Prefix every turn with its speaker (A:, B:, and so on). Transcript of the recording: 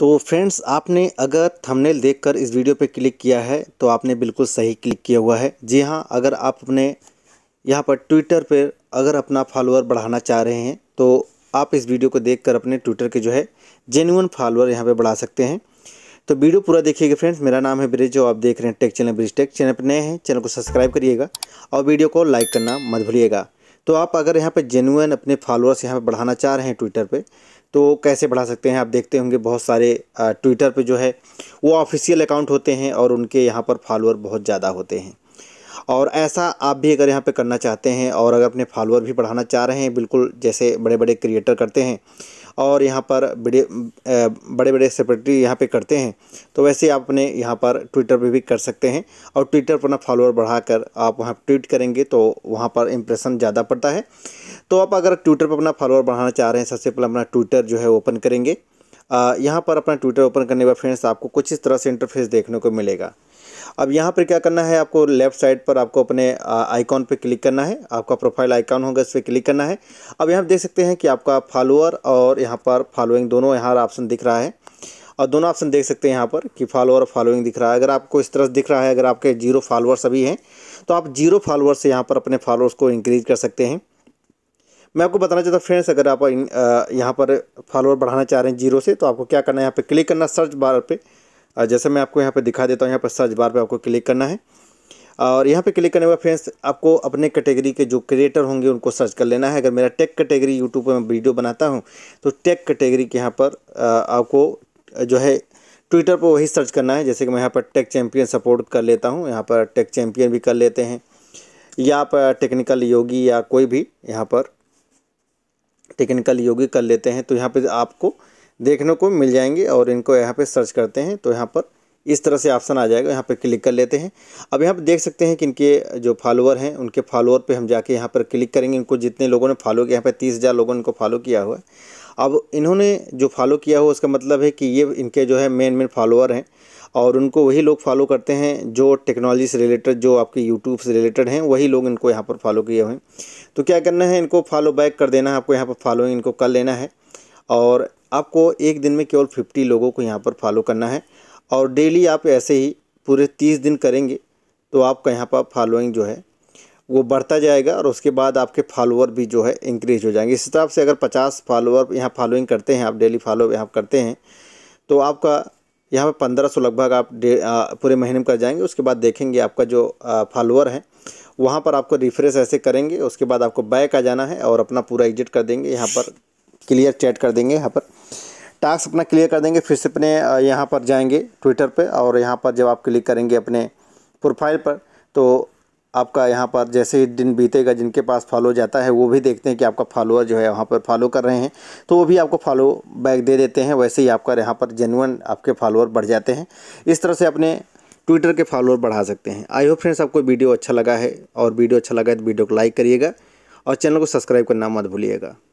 A: तो फ्रेंड्स आपने अगर थंबनेल देखकर इस वीडियो पर क्लिक किया है तो आपने बिल्कुल सही क्लिक किया हुआ है जी हाँ अगर आप अपने यहाँ पर ट्विटर पर अगर अपना फॉलोअर बढ़ाना चाह रहे हैं तो आप इस वीडियो को देखकर अपने ट्विटर के जो है जेन्यून फॉलोअर यहाँ पर बढ़ा सकते हैं तो वीडियो पूरा देखिएगा फ्रेंड्स मेरा नाम है ब्रिज जो आप देख रहे हैं tech channel bridge tech channel पर नए हैं चैनल को सब्सक्राइब करिएगा और वीडियो को लाइक करना मत भूलिएगा तो आप अगर यहाँ पर जेनुअन अपने फॉलोअर्स यहाँ पर बढ़ाना चाह रहे हैं ट्विटर पर तो कैसे बढ़ा सकते हैं आप देखते होंगे बहुत सारे ट्विटर पर जो है वो ऑफिशियल अकाउंट होते हैं और उनके यहाँ पर फॉलोअर बहुत ज़्यादा होते हैं और ऐसा आप भी अगर यहाँ पे करना चाहते हैं और अगर अपने फॉलोअर भी बढ़ाना चाह रहे हैं बिल्कुल जैसे बड़े बड़े क्रिएटर करते हैं और यहाँ पर बड़े बड़े बड़े सेक्रेटरी यहाँ पे करते हैं तो वैसे आप अपने यहाँ पर ट्विटर पे भी कर सकते हैं और ट्विटर पर अपना फॉलोअर बढ़ाकर आप वहाँ ट्वीट करेंगे तो वहाँ पर इंप्रेशन ज़्यादा पड़ता है तो आप अगर ट्विटर पर अपना फॉलोअर बढ़ाना चाह रहे हैं सबसे पहले अपना ट्विटर जो है ओपन करेंगे यहाँ पर अपना ट्विटर ओपन करने के बाद फ्रेंड्स आपको कुछ इस तरह से इंटरफेस देखने को मिलेगा अब यहाँ पर क्या करना है आपको लेफ्ट साइड पर आपको अपने आइकॉन पर क्लिक करना है आपका प्रोफाइल आइकॉन होगा इस पर क्लिक करना है अब यहाँ देख सकते हैं कि आपका फॉलोअर और यहाँ पर फॉलोइंग दोनों यहाँ ऑप्शन दिख रहा है और दोनों ऑप्शन देख सकते हैं यहाँ पर कि फॉलोअर फॉलोइंग दिख रहा है अगर आपको इस तरह से दिख रहा है अगर आपके जीरो फॉलोअर्स अभी हैं तो आप जीरो फॉलोअर्स से यहाँ पर अपने फॉलोअर्स को इंक्रीज कर सकते हैं मैं आपको बताना चाहता हूँ फ्रेंड्स अगर आप यहाँ पर फॉलोअर बढ़ाना चाह रहे हैं जीरो से तो आपको क्या करना है यहाँ पर क्लिक करना सर्च बार पर जैसे मैं आपको यहाँ पर दिखा देता हूँ यहाँ पर सर्च बार पर आपको क्लिक करना है और यहाँ पे क्लिक करने के बाद फ्रेंड्स आपको अपने कैटेगरी के जो क्रिएटर होंगे उनको सर्च कर लेना है अगर मेरा टेक कैटेगरी यूट्यूब पर मैं वीडियो बनाता हूँ तो टेक कैटेगरी के यहाँ पर आपको जो है ट्विटर पर वही सर्च करना है जैसे कि मैं यहाँ पर टेक चैम्पियन सपोर्ट कर लेता हूँ यहाँ पर टेक चैम्पियन भी कर लेते हैं या आप टेक्निकल योगी या कोई भी यहाँ पर टेक्निकल योगी कर लेते हैं तो यहाँ पर आपको देखने को मिल जाएंगे और इनको यहाँ पे सर्च करते हैं तो यहाँ पर इस तरह से ऑप्शन आ जाएगा यहाँ पर क्लिक कर लेते हैं अब यहाँ पर देख सकते हैं कि इनके जो फॉलोअर हैं उनके फॉलोअर पे हम जाके यहाँ पर क्लिक करेंगे इनको जितने लोगों ने फॉलो किया यहाँ पर तीस हज़ार लोगों ने इनको फॉलो किया हुआ है अब इन्होंने जो फॉलो किया हुआ उसका मतलब है कि ये इनके जो है मेन मेन फॉलोअर हैं और उनको वही लोग फॉलो करते हैं जो टेक्नोलॉजी से रिलेटेड जो आपके यूट्यूब से रिलेटेड हैं वही लोग इनको यहाँ पर फॉलो किए हुए हैं तो क्या करना है इनको फॉलो बैक कर देना है आपको यहाँ पर फॉलोइंग इनको कर लेना है और आपको एक दिन में केवल फिफ्टी लोगों को यहाँ पर फॉलो करना है और डेली आप ऐसे ही पूरे तीस दिन करेंगे तो आपका यहाँ पर फॉलोइंग जो है वो बढ़ता जाएगा और उसके बाद आपके फॉलोअर भी जो है इंक्रीज हो जाएंगे इस हिसाब से अगर पचास फॉलोअर यहाँ फॉलोइंग करते हैं आप डेली फॉलो यहाँ करते हैं तो आपका यहाँ पर पंद्रह सौ लगभग आप पूरे महीने में कर जाएंगे उसके बाद देखेंगे आपका जो फॉलोअर है वहाँ पर आपको रिफ्रेश ऐसे करेंगे उसके बाद आपको बैक आ जाना है और अपना पूरा एग्जिट कर देंगे यहाँ पर क्लियर चैट कर देंगे यहाँ पर टास्क अपना क्लियर कर देंगे फिर से अपने यहाँ पर जाएंगे ट्विटर पे और यहाँ पर जब आप क्लिक करेंगे अपने प्रोफाइल पर तो आपका यहाँ पर जैसे ही दिन बीतेगा जिनके पास फॉलो जाता है वो भी देखते हैं कि आपका फॉलोअर जो है वहाँ पर फॉलो कर रहे हैं तो वो भी आपको फॉलो बैक दे देते हैं वैसे ही आपका यहाँ पर जेनुअन आपके फॉलोअर बढ़ जाते हैं इस तरह से अपने ट्विटर के फॉलोअर बढ़ा सकते हैं आई होप फ्रेंड्स आपको वीडियो अच्छा लगा है और वीडियो अच्छा लगा है तो वीडियो को लाइक करिएगा और चैनल को सब्सक्राइब करना मत भूलिएगा